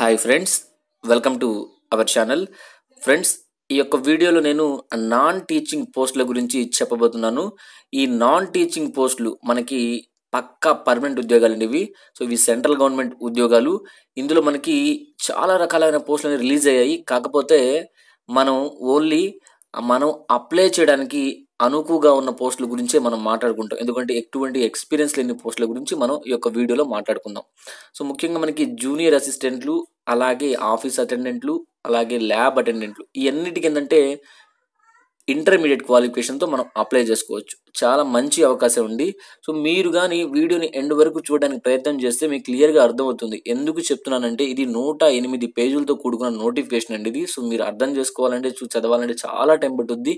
hi friends welcome to our channel friends ఈ యొక్క వీడియోలో నేను నాన్ టీచింగ్ పోస్టుల గురించి చెప్పబోతున్నాను ఈ నాన్ టీచింగ్ పోస్టులు మనకి పక్కా పర్మనెంట్ ఉద్యోగాలు అనేవి సో ఇవి సెంట్రల్ గవర్నమెంట్ ఉద్యోగాలు ఇందులో మనకి చాలా రకాలైన పోస్టులు రిలీజ్ అయ్యాయి కాకపోతే మనం ఓన్లీ మనం అప్లై చేయడానికి అనుకుగా ఉన్న పోస్టుల గురించే మనం మాట్లాడుకుంటాం ఎందుకంటే ఎటువంటి ఎక్స్పీరియన్స్ లేని పోస్టుల గురించి మనం ఈ యొక్క వీడియోలో మాట్లాడుకుందాం సో ముఖ్యంగా మనకి జూనియర్ అసిస్టెంట్లు అలాగే ఆఫీస్ అటెండెంట్లు అలాగే ల్యాబ్ అటెండెంట్లు ఇవన్నిటికి ఏంటంటే ఇంటర్మీడియట్ క్వాలిఫికేషన్తో మనం అప్లై చేసుకోవచ్చు చాలా మంచి అవకాశం ఉంది సో మీరు కానీ వీడియోని ఎండ్ వరకు చూడడానికి ప్రయత్నం చేస్తే మీకు క్లియర్గా అర్థమవుతుంది ఎందుకు చెప్తున్నానంటే ఇది నూట ఎనిమిది పేజీలతో కూడుకున్న నోటిఫికేషన్ అండి ఇది సో మీరు అర్థం చేసుకోవాలంటే చూ చదవాలంటే చాలా టైం పట్టుద్ది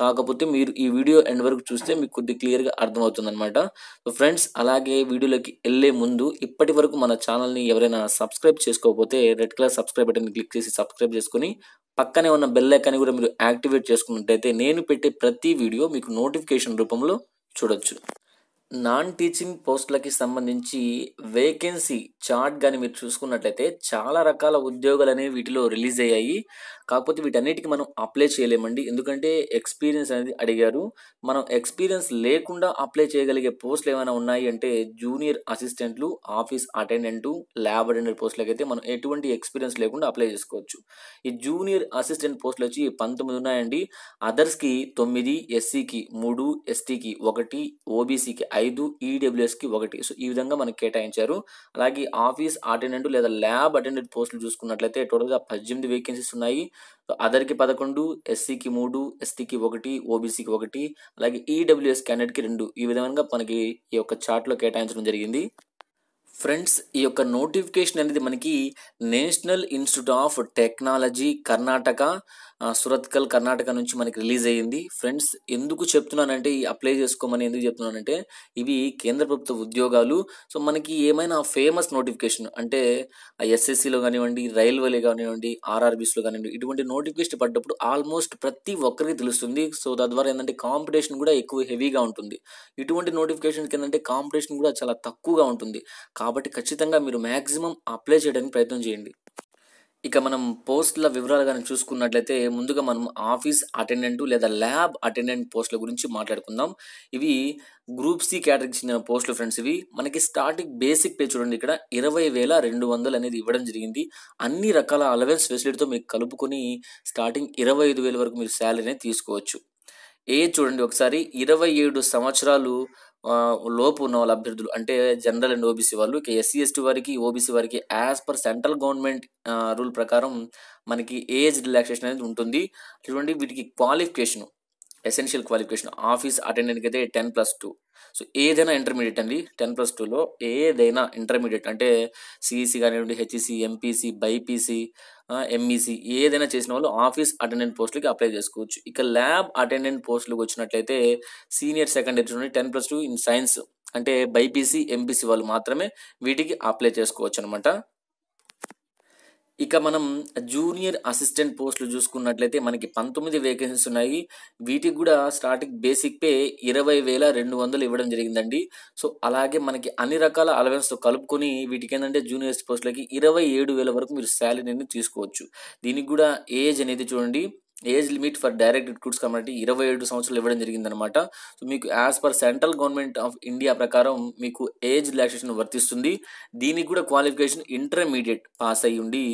కాకపోతే మీరు ఈ వీడియో ఎండ్ వరకు చూస్తే మీకు కొద్ది క్లియర్గా అర్థమవుతుంది అనమాట సో ఫ్రెండ్స్ అలాగే వీడియోలోకి వెళ్ళే ముందు ఇప్పటి వరకు మన ఛానల్ని ఎవరైనా సబ్స్క్రైబ్ చేసుకోకపోతే red colour subscribe button click చేసి సబ్స్క్రైబ్ చేసుకొని పక్కనే ఉన్న బెల్ ఐకాన్ని కూడా మీరు యాక్టివేట్ చేసుకున్నట్టయితే నేను పెట్టే ప్రతి వీడియో మీకు నోటిఫికేషన్ రూపంలో చూడొచ్చు నాన్ టీచింగ్ పోస్టులకి సంబంధించి వేకెన్సీ చార్ట్ కానీ మీరు చూసుకున్నట్లయితే చాలా రకాల ఉద్యోగాలు అనేవి వీటిలో రిలీజ్ అయ్యాయి కాకపోతే వీటన్నిటికీ మనం అప్లై చేయలేమండి ఎందుకంటే ఎక్స్పీరియన్స్ అనేది అడిగారు మనం ఎక్స్పీరియన్స్ లేకుండా అప్లై చేయగలిగే పోస్టులు ఏమైనా ఉన్నాయి అంటే జూనియర్ అసిస్టెంట్లు ఆఫీస్ అటెండెంట్ ల్యాబ్ అటెండెంట్ పోస్టులకి అయితే మనం ఎటువంటి ఎక్స్పీరియన్స్ లేకుండా అప్లై చేసుకోవచ్చు ఈ జూనియర్ అసిస్టెంట్ పోస్టులు వచ్చి పంతొమ్మిది ఉన్నాయండి అదర్స్కి తొమ్మిది ఎస్సీకి మూడు ఎస్టీకి ఒకటి ఓబీసీకి ఐదు ఐదు ఈడబ్ల్యూఎస్కి e ఒకటి సో ఈ విధంగా మనకు కేటాయించారు అలాగే ఆఫీస్ అటెండెంట్ లేదా ల్యాబ్ అటెండెంట్ పోస్టులు చూసుకున్నట్లయితే టోటల్గా పద్దెనిమిది వేకెన్సీస్ ఉన్నాయి అదర్కి పదకొండు ఎస్సీకి మూడు ఎస్టీకి ఒకటి ఓబీసీకి ఒకటి అలాగే ఈడబ్ల్యూఎస్ e క్యాండిడేట్కి రెండు ఈ విధంగా మనకి ఈ యొక్క చార్ట్లో కేటాయించడం జరిగింది ఫ్రెండ్స్ ఈ యొక్క నోటిఫికేషన్ అనేది మనకి national institute of technology Karnataka Surathkal Karnataka నుంచి మనకి రిలీజ్ అయ్యింది ఫ్రెండ్స్ ఎందుకు చెప్తున్నానంటే ఈ అప్లై చేసుకోమని ఎందుకు చెప్తున్నానంటే ఇవి కేంద్ర ప్రభుత్వ ఉద్యోగాలు సో మనకి ఏమైనా ఫేమస్ నోటిఫికేషన్ అంటే ఎస్ఎస్సిలో కానివ్వండి రైల్వేలో కానివ్వండి ఆర్ఆర్బీస్లో కానివ్వండి ఇటువంటి నోటిఫికేషన్ పడ్డప్పుడు ఆల్మోస్ట్ ప్రతి ఒక్కరికి తెలుస్తుంది సో తద్వారా ఏంటంటే కాంపిటీషన్ కూడా ఎక్కువ హెవీగా ఉంటుంది ఇటువంటి నోటిఫికేషన్కి ఏంటంటే కాంపిటీషన్ కూడా చాలా తక్కువగా ఉంటుంది కాబట్టి ఖచ్చితంగా మీరు మ్యాక్సిమం అప్లై చేయడానికి ప్రయత్నం చేయండి ఇక మనం పోస్టుల వివరాలు కానీ చూసుకున్నట్లయితే ముందుగా మనం ఆఫీస్ అటెండెంట్ లేదా ల్యాబ్ అటెండెంట్ పోస్టుల గురించి మాట్లాడుకుందాం ఇవి గ్రూప్ సి కేటరీకి చెందిన పోస్టులు ఫ్రెండ్స్ ఇవి మనకి స్టార్టింగ్ బేసిక్ పే చూడండి ఇక్కడ ఇరవై వేల రెండు వందలు అనేది ఇవ్వడం జరిగింది అన్ని రకాల అలవెన్స్ ఫెసిలిటీతో మీకు కలుపుకొని స్టార్టింగ్ ఇరవై ఐదు వేల వరకు మీరు శాలరీ అనేది తీసుకోవచ్చు ఏ చూడండి ఒకసారి ఇరవై ఏడు సంవత్సరాలు లోపు ఉన్న వాళ్ళ అభ్యర్థులు అంటే జనరల్ అండ్ ఓబీసీ వాళ్ళు ఇక ఎస్సీ ఎస్టీ వారికి ఓబీసీ వారికి as per central government rule ప్రకారం మనకి ఏజ్ రిలాక్సేషన్ అనేది ఉంటుంది చూడండి వీటికి క్వాలిఫికేషన్ ఎసెన్షియల్ క్వాలిఫికేషన్ ఆఫీస్ అటెండెంట్కి అయితే టెన్ ప్లస్ టూ సో ఏదైనా ఇంటర్మీడియట్ అండి టెన్ ప్లస్ టూలో ఏదైనా ఇంటర్మీడియట్ అంటే సిఈసి e కానివ్వండి హెచ్ఈసి ఎంపీసీ బైపీసీ ఎంఈసీ ఏదైనా చేసిన వాళ్ళు ఆఫీస్ అటెండెంట్ పోస్టులకి అప్లై చేసుకోవచ్చు ఇక ల్యాబ్ అటెండెంట్ పోస్టులకు వచ్చినట్లయితే సీనియర్ ఇయర్ నుండి ten plus two in science అంటే బైపీసీ ఎంపీసీ వాళ్ళు మాత్రమే వీటికి అప్లై చేసుకోవచ్చు అనమాట ఇక మనం జూనియర్ అసిస్టెంట్ పోస్టులు చూసుకున్నట్లయితే మనకి పంతొమ్మిది వేకెన్సీస్ ఉన్నాయి వీటికి కూడా స్టార్టింగ్ బేసిక్ పే ఇరవై వేల రెండు వందలు ఇవ్వడం జరిగిందండి సో అలాగే మనకి అన్ని రకాల అలవెన్స్తో కలుపుకొని వీటికి ఏంటంటే జూనియర్స్ పోస్టులకి ఇరవై ఏడు వేల వరకు మీరు శాలరీని తీసుకోవచ్చు దీనికి కూడా ఏజ్ అనేది చూడండి age limit for direct recruits community ఇరవై ఏడు సంవత్సరాలు ఇవ్వడం జరిగిందనమాట సో మీకు as per central government of India ప్రకారం మీకు ఏజ్ రిలాక్సేషన్ వర్తిస్తుంది దీనికి కూడా క్వాలిఫికేషన్ ఇంటర్మీడియట్ పాస్ అయ్యి ఉండి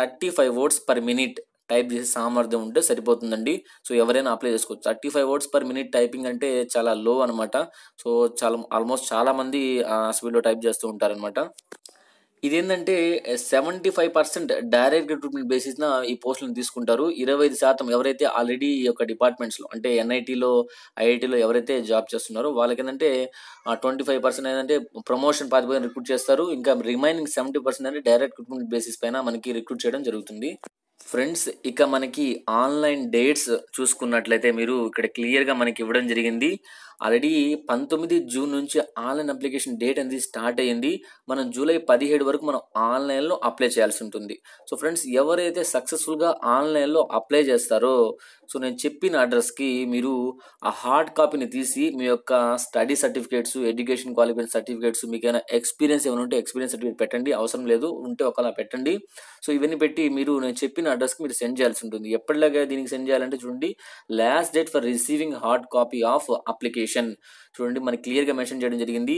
thirty five words per minute type చేసే సామర్థ్యం ఉంటే సరిపోతుందండి సో ఎవరైనా అప్లై చేసుకోవచ్చు thirty five words per minute typing అంటే చాలా లో అనమాట సో చాలా ఆల్మోస్ట్ చాలామంది ఆ స్పీడ్లో టైప్ చేస్తూ ఉంటారనమాట ఇదేంటంటే seventy five percent direct recruitment బేసిస్న ఈ పోస్టులను తీసుకుంటారు ఇరవై ఐదు శాతం ఎవరైతే ఆల్రెడీ ఈ యొక్క డిపార్ట్మెంట్స్లో అంటే ఎన్ఐటీలో ఐఐటీలో ఎవరైతే జాబ్ చేస్తున్నారో వాళ్ళకి ఏంటంటే ట్వంటీ ఫైవ్ పర్సెంట్ ఏంటంటే ప్రమోషన్ పాతిపోయిన రిక్రూట్ చేస్తారు ఇంకా రిమైనింగ్ సెవెంటీ పర్సెంట్ అంటే డైరెక్ట్ రిక్రూట్మెంట్ బేసిస్ పైన మనకి రిక్రూట్ చేయడం జరుగుతుంది ఫ్రెండ్స్ ఇక మనకి ఆన్లైన్ డేట్స్ చూసుకున్నట్లయితే మీరు ఇక్కడ క్లియర్గా మనకి ఇవ్వడం జరిగింది ఆల్రెడీ పంతొమ్మిది జూన్ నుంచి ఆన్లైన్ అప్లికేషన్ డేట్ అనేది స్టార్ట్ అయ్యింది మనం జూలై పదిహేడు వరకు మనం ఆన్లైన్లో అప్లై చేయాల్సి ఉంటుంది సో ఫ్రెండ్స్ ఎవరైతే సక్సెస్ఫుల్గా ఆన్లైన్లో అప్లై చేస్తారో సో నేను చెప్పిన అడ్రస్కి మీరు ఆ హార్డ్ కాపీని తీసి మీ యొక్క study certificates education qualification certificates మీకైనా ఎక్స్పీరియన్స్ ఏమైనా ఉంటే ఎక్స్పీరియన్స్ సర్టిఫికేట్ పెట్టండి అవసరం లేదు ఉంటే ఒకలా పెట్టండి సో ఇవన్నీ పెట్టి మీరు నేను చెప్పిన అడ్రస్కి మీరు సెండ్ చేయాల్సి ఉంటుంది ఎప్పటిలాగా దీనికి సెండ్ చేయాలంటే చూడండి last date for receiving hard copy of application చూడండి మనకి క్లియర్గా మెన్షన్ చేయడం జరిగింది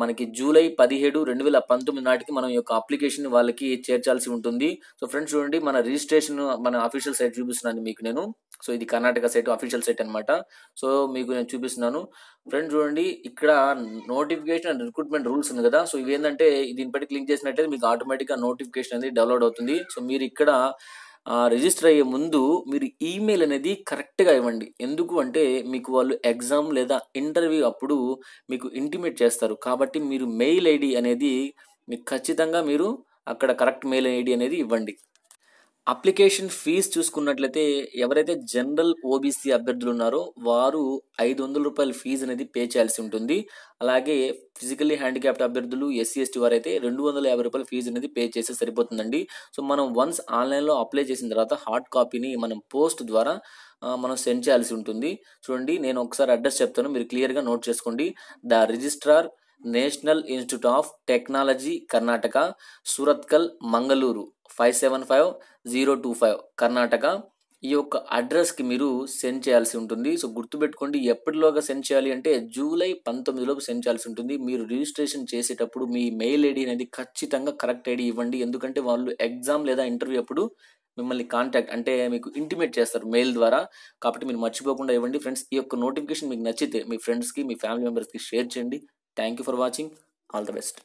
మనకి జూలై పదిహేడు రెండు వేల పంతొమ్మిది నాటికి మనం యొక్క అప్లికేషన్ వాళ్ళకి చేర్చాల్సి ఉంటుంది సో ఫ్రెండ్స్ చూడండి మన రిజిస్ట్రేషన్ మన అఫీషియల్ సైట్ చూపిస్తున్నాను మీకు నేను సో ఇది కర్ణాటక సైట్ అఫీషియల్ సైట్ అనమాట సో మీకు నేను చూపిస్తున్నాను ఫ్రెండ్ చూడండి ఇక్కడ నోటిఫికేషన్ అండ్ రిక్రూట్మెంట్ రూల్స్ ఉంది కదా సో ఇవి ఏంటంటే దీనిపై క్లిక్ చేసినట్లయితే మీకు ఆటోమేటిక్గా నోటిఫికేషన్ అనేది డౌన్లోడ్ అవుతుంది సో మీరు ఇక్కడ రిజిస్టర్ అయ్యే ముందు మీరు ఈమెయిల్ అనేది కరెక్ట్గా ఇవ్వండి ఎందుకు అంటే మీకు వాళ్ళు ఎగ్జామ్ లేదా ఇంటర్వ్యూ అప్పుడు మీకు ఇంటిమేట్ చేస్తారు కాబట్టి మీరు మెయిల్ ఐడి అనేది మీకు ఖచ్చితంగా మీరు అక్కడ కరెక్ట్ మెయిల్ ఐడి అనేది ఇవ్వండి అప్లికేషన్ ఫీజు చూసుకున్నట్లయితే ఎవరైతే జనరల్ ఓబీసీ అభ్యర్థులు ఉన్నారో వారు ఐదు వందల రూపాయల ఫీజు అనేది పే చేయాల్సి ఉంటుంది అలాగే ఫిజికల్లీ హ్యాండిక్యాప్డ్ అభ్యర్థులు ఎస్సీ ఎస్టీ అయితే రెండు వందల యాభై రూపాయల ఫీజు అనేది పే చేస్తే సరిపోతుందండి సో మనం వన్స్ ఆన్లైన్లో అప్లై చేసిన తర్వాత హార్డ్ కాపీని మనం పోస్ట్ ద్వారా మనం సెండ్ చేయాల్సి ఉంటుంది చూడండి నేను ఒకసారి అడ్రస్ చెప్తాను మీరు క్లియర్గా నోట్ చేసుకోండి the registrar national institute of technology Karnataka Surathkal Mangaluru five seven five zero two five Karnataka ఈ యొక్క అడ్రస్కి మీరు సెండ్ చేయాల్సి ఉంటుంది సో గుర్తుపెట్టుకోండి ఎప్పటిలోగా సెండ్ చేయాలి అంటే జూలై పంతొమ్మిదిలోపు సెండ్ చేయాల్సి ఉంటుంది మీరు రిజిస్ట్రేషన్ చేసేటప్పుడు మీ మెయిల్ ఐడి అనేది ఖచ్చితంగా కరెక్ట్ ఐడి ఇవ్వండి ఎందుకంటే వాళ్ళు ఎగ్జామ్ లేదా ఇంటర్వ్యూ అప్పుడు మిమ్మల్ని కాంటాక్ట్ అంటే మీకు ఇంటిమేట్ చేస్తారు మెయిల్ ద్వారా కాబట్టి మీరు మర్చిపోకుండా ఇవ్వండి ఫ్రెండ్స్ ఈ యొక్క నోటిఫికేషన్ మీకు నచ్చితే మీ ఫ్రెండ్స్కి మీ ఫ్యామిలీ మెంబర్స్కి షేర్ చేయండి thank you for watching all the best